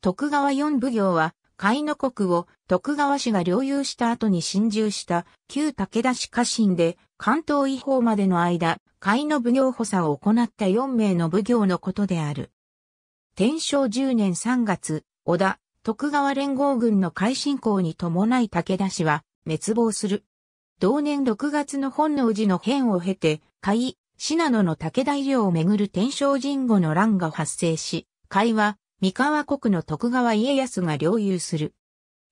徳川四奉行は、海の国を徳川氏が領有した後に侵入した旧武田氏家臣で関東違法までの間、海の奉行補佐を行った四名の奉行のことである。天正十年三月、織田、徳川連合軍の改進行に伴い武田氏は滅亡する。同年6月の本能寺の変を経て、海、信濃の武田医療をめぐる天正神後の乱が発生し、海は三河国の徳川家康が領有する。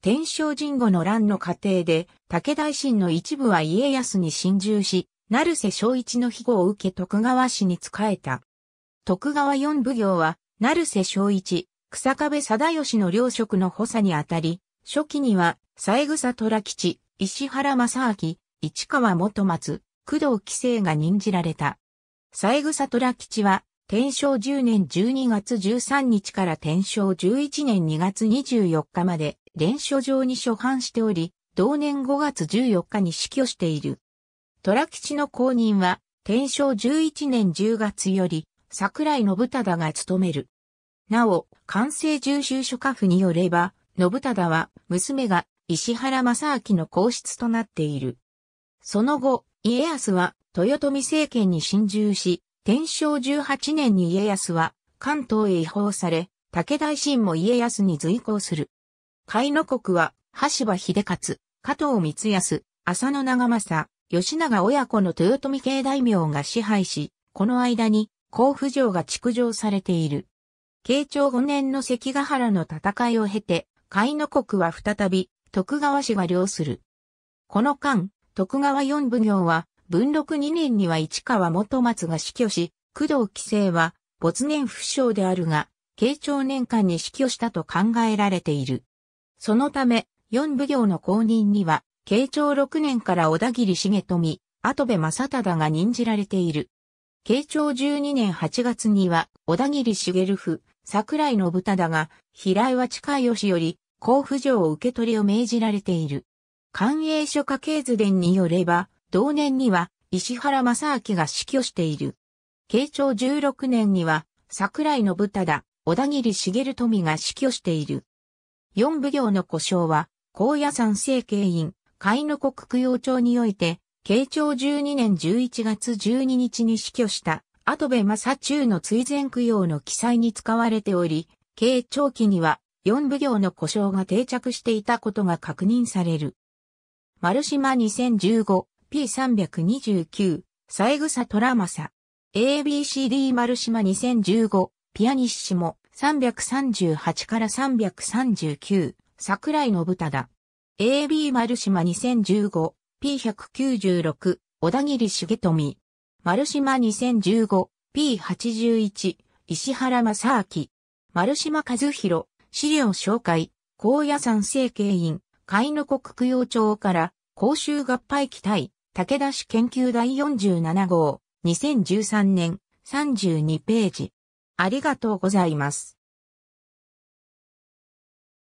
天正神後の乱の過程で、武大臣の一部は家康に侵入し、成瀬正一の庇護を受け徳川氏に仕えた。徳川四奉行は、成瀬正一、草壁貞義の両職の補佐にあたり、初期には、三枝虎吉、石原正明、市川元松、工藤紀生が任じられた。三枝虎吉は、天正10年12月13日から天正11年2月24日まで、連署上に所版しており、同年5月14日に死去している。虎吉の後任は、天正11年10月より、桜井信忠が務める。なお、関西重修書家府によれば、信忠は、娘が石原正明の皇室となっている。その後、家康は豊臣政権に侵入し、天正18年に家康は関東へ移放され、武田維新も家康に随行する。海の国は、橋場秀勝、加藤光康、浅野長政、吉永親子の豊臣系大名が支配し、この間に甲府城が築城されている。慶長5年の関ヶ原の戦いを経て、海の国は再び徳川氏が領する。この間、徳川四奉行は文禄2年には市川元松が死去し、工藤規制は没年不詳であるが、慶長年間に死去したと考えられている。そのため、四奉行の後任には、慶長6年から小田切重富、後部正忠が任じられている。慶長12年8月には、小田切茂夫、桜井信忠が、平井は近義より、甲府城を受け取りを命じられている。官営書家系図伝によれば、同年には石原正明が死去している。慶長16年には桜井信忠、小田切茂富が死去している。四奉行の故障は、高野山政経院、海の国供養庁において、慶長12年11月12日に死去した、後部正中の追善供養の記載に使われており、慶長期には、四奉行の故障が定着していたことが確認される。丸島2015 P329、三草虎正。ABCD 丸島2015、ピアニッシモ338から339、桜井信忠。AB 丸島2015、P196、小田切重富。丸島2015、P81、石原正明。丸島和弘、資料紹介、高野山政経院、海の国供養庁から、公衆合敗期待。武田市研究第47号、2013年、32ページ。ありがとうございます。